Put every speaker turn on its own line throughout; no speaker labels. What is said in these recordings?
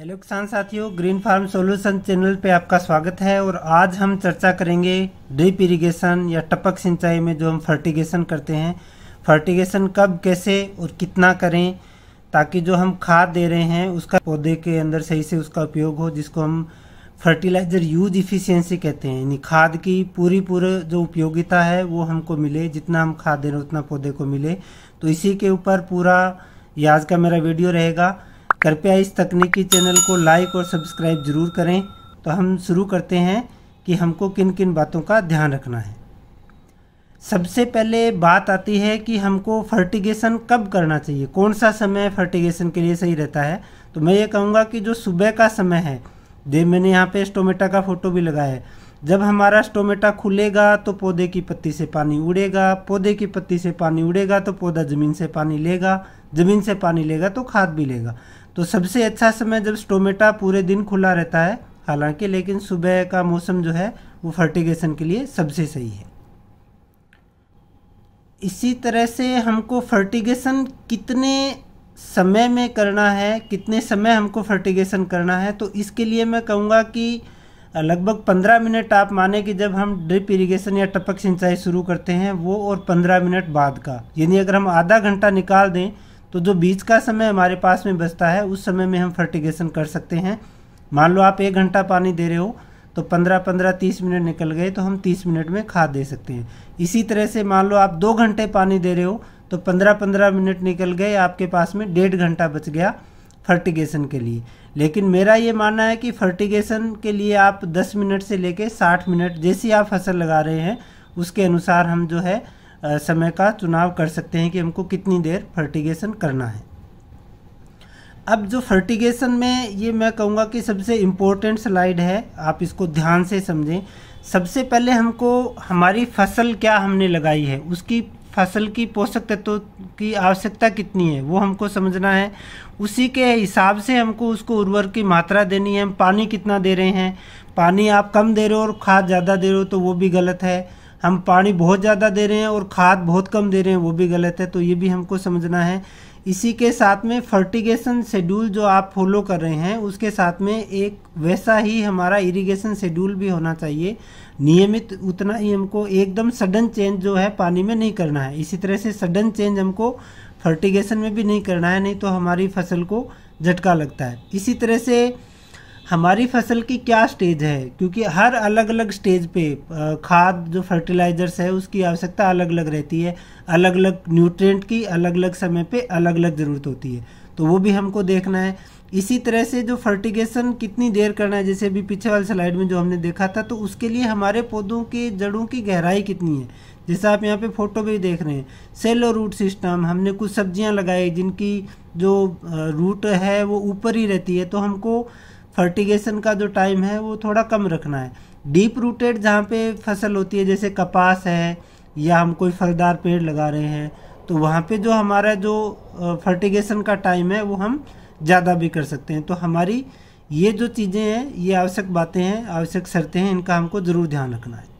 hello किसान साथियों green farm solution channel पे आपका स्वागत है और आज हम चर्चा करेंगे ड्रिप इरिगेशन या टपक सिंचाई में जो हम फर्टिगेशन करते हैं फर्टिगेशन कब कैसे और कितना करें ताकि जो हम खाद दे रहे हैं उसका पौधे के अंदर सही से उसका उपयोग हो जिसको हम फर्टिलाइज़र यूज इफिशियंसी कहते हैं यानी खाद की पूरी पूरे जो उपयोगिता है वो हमको मिले जितना हम खाद दे रहे हैं उतना पौधे को मिले तो इसी के ऊपर पूरा ये आज का मेरा वीडियो रहेगा कृपया इस तकनीकी चैनल को लाइक और सब्सक्राइब ज़रूर करें तो हम शुरू करते हैं कि हमको किन किन बातों का ध्यान रखना है सबसे पहले बात आती है कि हमको फर्टिगेशन कब करना चाहिए कौन सा समय फर्टिगेशन के लिए सही रहता है तो मैं ये कहूँगा कि जो सुबह का समय है दे मैंने यहाँ पे स्टोमेटा का फ़ोटो भी लगाया है जब हमारा स्टोमेटा खुलेगा तो पौधे की पत्ती से पानी उड़ेगा पौधे की पत्ती से पानी उड़ेगा तो पौधा ज़मीन से पानी लेगा ज़मीन से पानी लेगा तो खाद भी लेगा तो सबसे अच्छा समय जब स्टोमेटा पूरे दिन खुला रहता है हालांकि लेकिन सुबह का मौसम जो है वो फर्टिगेशन के लिए सबसे सही है इसी तरह से हमको फर्टिगेशन कितने समय में करना है कितने समय हमको फर्टिगेशन करना है तो इसके लिए मैं कहूँगा कि लगभग पंद्रह मिनट आप माने कि जब हम ड्रिप इरिगेशन या टपक सिंचाई शुरू करते हैं वो और पंद्रह मिनट बाद का यानी अगर हम आधा घंटा निकाल दें तो जो बीच का समय हमारे पास में बचता है उस समय में हम फर्टिगेशन कर सकते हैं मान लो आप एक घंटा पानी दे रहे हो तो पंद्रह पंद्रह तीस मिनट निकल गए तो हम तीस मिनट में खाद दे सकते हैं इसी तरह से मान लो आप दो घंटे पानी दे रहे हो तो पंद्रह पंद्रह मिनट निकल गए आपके पास में डेढ़ घंटा बच गया फर्टिगेशन के लिए लेकिन मेरा ये मानना है कि फर्टिगेशन के लिए आप 10 मिनट से लेके 60 मिनट जैसी आप फसल लगा रहे हैं उसके अनुसार हम जो है समय का चुनाव कर सकते हैं कि हमको कितनी देर फर्टिगेशन करना है अब जो फर्टिगेशन में ये मैं कहूँगा कि सबसे इम्पोर्टेंट स्लाइड है आप इसको ध्यान से समझें सबसे पहले हमको हमारी फसल क्या हमने लगाई है उसकी फसल की पोषक तत्वों की आवश्यकता कितनी है वो हमको समझना है उसी के हिसाब से हमको उसको उर्वर की मात्रा देनी है हम पानी कितना दे रहे हैं पानी आप कम दे रहे हो और खाद ज़्यादा दे रहे हो तो वो भी गलत है हम पानी बहुत ज़्यादा दे रहे हैं और खाद बहुत कम दे रहे हैं वो भी गलत है तो ये भी हमको समझना है इसी के साथ में फर्टिगेशन शेड्यूल जो आप फॉलो कर रहे हैं उसके साथ में एक वैसा ही हमारा इरिगेशन शेड्यूल भी होना चाहिए नियमित उतना ही हमको एकदम सडन चेंज जो है पानी में नहीं करना है इसी तरह से सडन चेंज हमको फर्टिगेशन में भी नहीं करना है नहीं तो हमारी फसल को झटका लगता है इसी तरह से हमारी फसल की क्या स्टेज है क्योंकि हर अलग अलग स्टेज पे खाद जो फर्टिलाइजर्स है उसकी आवश्यकता अलग अलग रहती है अलग अलग न्यूट्रिएंट की अलग अलग समय पे अलग अलग ज़रूरत होती है तो वो भी हमको देखना है इसी तरह से जो फर्टिगेशन कितनी देर करना है जैसे अभी पीछे वाले स्लाइड में जो हमने देखा था तो उसके लिए हमारे पौधों के जड़ों की गहराई कितनी है जैसा आप यहाँ पे फोटो भी देख रहे हैं सेल और रूट सिस्टम हमने कुछ सब्जियाँ लगाई जिनकी जो रूट है वो ऊपर ही रहती है तो हमको फर्टिगेशन का जो टाइम है वो थोड़ा कम रखना है डीप रूटेड जहाँ पे फसल होती है जैसे कपास है या हम कोई फलदार पेड़ लगा रहे हैं तो वहाँ पे जो हमारा जो फर्टिगेशन का टाइम है वो हम ज़्यादा भी कर सकते हैं तो हमारी ये जो चीज़ें हैं ये आवश्यक बातें हैं आवश्यक शर्तें हैं इनका हमको ज़रूर ध्यान रखना है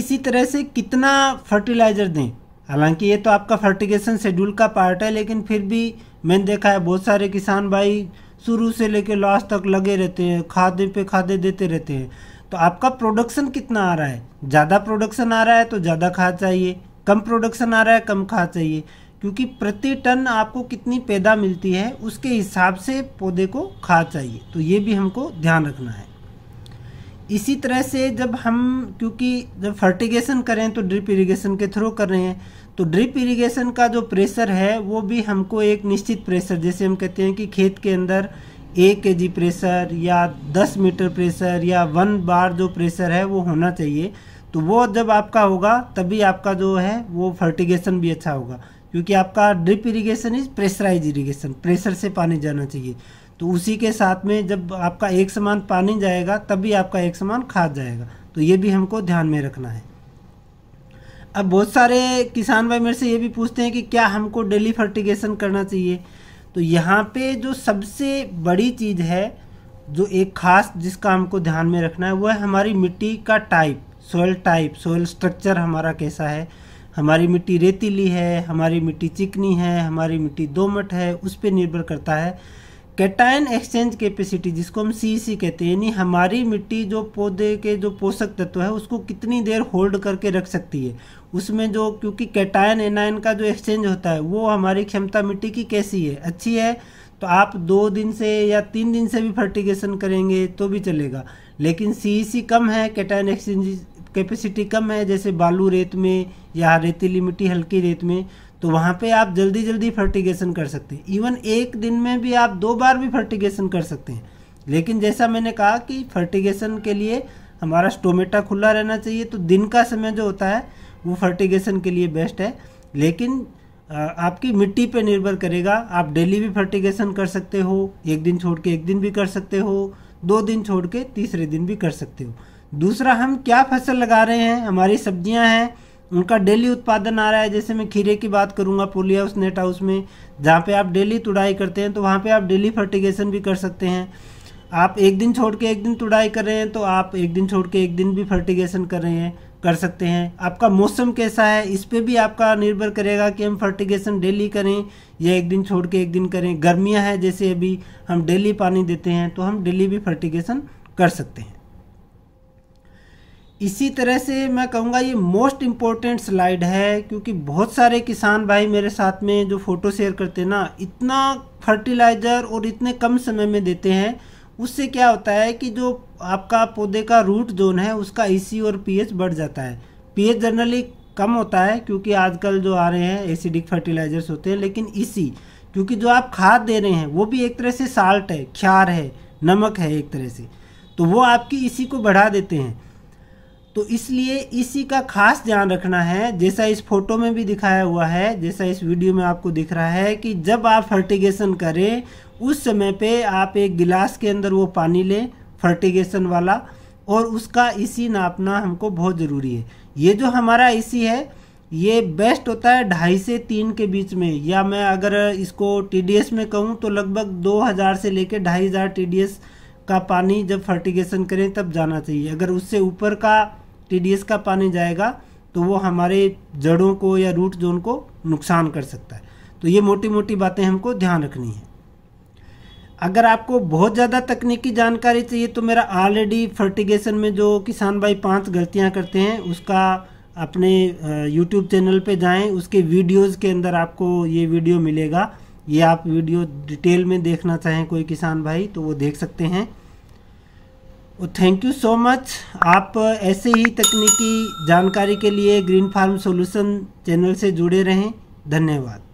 इसी तरह से कितना फर्टिलाइज़र दें हालांकि ये तो आपका फर्टिगेशन शेड्यूल का पार्ट है लेकिन फिर भी मैंने देखा है बहुत सारे किसान भाई शुरू से लेकर लास्ट तक लगे रहते हैं खादे पे खादे देते रहते हैं तो आपका प्रोडक्शन कितना आ रहा है ज़्यादा प्रोडक्शन आ रहा है तो ज़्यादा खाद चाहिए कम प्रोडक्शन आ रहा है कम खाद चाहिए क्योंकि प्रति टन आपको कितनी पैदा मिलती है उसके हिसाब से पौधे को खाद चाहिए तो ये भी हमको ध्यान रखना है इसी तरह से जब हम क्योंकि जब फर्टिगेशन करें तो ड्रिप इरिगेशन के थ्रू कर रहे हैं तो ड्रिप इरिगेशन का जो प्रेशर है वो भी हमको एक निश्चित प्रेशर जैसे हम कहते हैं कि खेत के अंदर एक के जी प्रेशर या दस मीटर प्रेशर या वन बार जो प्रेशर है वो होना चाहिए तो वो जब आपका होगा तभी आपका जो है वो फर्टिगेशन भी अच्छा होगा क्योंकि आपका drip irrigation is pressurise irrigation pressure से पानी जाना चाहिए तो उसी के साथ में जब आपका एक समान पानी जाएगा तभी आपका एक समान खाद जाएगा तो ये भी हमको ध्यान में रखना है अब बहुत सारे किसान भाई मेरे से ये भी पूछते हैं कि क्या हमको डेली फर्टिगेशन करना चाहिए तो यहाँ पे जो सबसे बड़ी चीज़ है जो एक खास जिसका हमको ध्यान में रखना है वह है हमारी मिट्टी का type soil type soil structure हमारा कैसा है हमारी मिट्टी रेतीली है हमारी मिट्टी चिकनी है हमारी मिट्टी दोमट है उस पर निर्भर करता है कैटाइन एक्सचेंज कैपेसिटी जिसको हम सी e कहते हैं यानी हमारी मिट्टी जो पौधे के जो पोषक तत्व है उसको कितनी देर होल्ड करके रख सकती है उसमें जो क्योंकि कैटाइन एनाइन का जो एक्सचेंज होता है वो हमारी क्षमता मिट्टी की कैसी है अच्छी है तो आप दो दिन से या तीन दिन से भी फर्टिगेशन करेंगे तो भी चलेगा लेकिन सी e कम है कैटाइन एक्सचेंज कैपेसिटी कम है जैसे बालू रेत में या रेतीली मिट्टी हल्की रेत में तो वहाँ पे आप जल्दी जल्दी फर्टिगेशन कर सकते हैं इवन एक दिन में भी आप दो बार भी फर्टिगेशन कर सकते हैं लेकिन जैसा मैंने कहा कि फर्टिगेशन के लिए हमारा स्टोमेटा खुला रहना चाहिए तो दिन का समय जो होता है वो फर्टिगेशन के लिए बेस्ट है लेकिन आपकी मिट्टी पे निर्भर करेगा आप डेली भी फर्टिगेशन कर सकते हो एक दिन छोड़ के एक दिन भी कर सकते हो दो दिन छोड़ के तीसरे दिन भी कर सकते हो दूसरा हम क्या फसल लगा रहे हैं हमारी सब्जियां हैं उनका डेली उत्पादन आ रहा है जैसे मैं खीरे की बात करूँगा पोली हाउस नेट हाउस में जहाँ पे आप डेली तुड़ाई करते हैं तो वहाँ पे आप डेली फर्टिगेशन भी कर सकते हैं आप एक दिन छोड़ के एक दिन तुड़ाई कर रहे हैं तो आप एक दिन छोड़ के एक दिन भी फर्टिगेशन कर रहे हैं कर सकते हैं आपका मौसम कैसा है इस पर भी आपका निर्भर करेगा कि हम फर्टिगेशन डेली करें या एक दिन छोड़ के एक दिन करें गर्मियाँ हैं जैसे अभी हम डेली पानी देते हैं तो हम डेली भी फर्टिगेशन कर सकते हैं इसी तरह से मैं कहूँगा ये मोस्ट इम्पोर्टेंट स्लाइड है क्योंकि बहुत सारे किसान भाई मेरे साथ में जो फ़ोटो शेयर करते हैं ना इतना फर्टिलाइज़र और इतने कम समय में देते हैं उससे क्या होता है कि जो आपका पौधे का रूट जोन है उसका ई e और पीएच बढ़ जाता है पीएच जनरली कम होता है क्योंकि आजकल जो आ रहे हैं एसिडिक फर्टिलाइज़र्स होते हैं लेकिन इसी e क्योंकि जो आप खाद दे रहे हैं वो भी एक तरह से साल्ट है ख्यार है नमक है एक तरह से तो वो आपकी इसी e को बढ़ा देते हैं तो इसलिए इसी का खास ध्यान रखना है जैसा इस फोटो में भी दिखाया हुआ है जैसा इस वीडियो में आपको दिख रहा है कि जब आप फर्टिगेशन करें उस समय पे आप एक गिलास के अंदर वो पानी लें फर्टिगेशन वाला और उसका इसी नापना हमको बहुत ज़रूरी है ये जो हमारा इसी है ये बेस्ट होता है ढाई से तीन के बीच में या मैं अगर इसको टी में कहूँ तो लगभग दो हज़ार से लेकर ढाई हज़ार का पानी जब फर्टिगेशन करें तब जाना चाहिए अगर उससे ऊपर का टी का पानी जाएगा तो वो हमारे जड़ों को या रूट जोन को नुकसान कर सकता है तो ये मोटी मोटी बातें हमको ध्यान रखनी है अगर आपको बहुत ज़्यादा तकनीकी जानकारी चाहिए तो मेरा ऑलरेडी फर्टिगेशन में जो किसान भाई पांच गलतियां करते हैं उसका अपने यूट्यूब चैनल पे जाएं उसके वीडियोस के अंदर आपको ये वीडियो मिलेगा ये आप वीडियो डिटेल में देखना चाहें कोई किसान भाई तो वो देख सकते हैं थैंक यू सो मच आप uh, ऐसे ही तकनीकी जानकारी के लिए ग्रीन फार्म सॉल्यूशन चैनल से जुड़े रहें धन्यवाद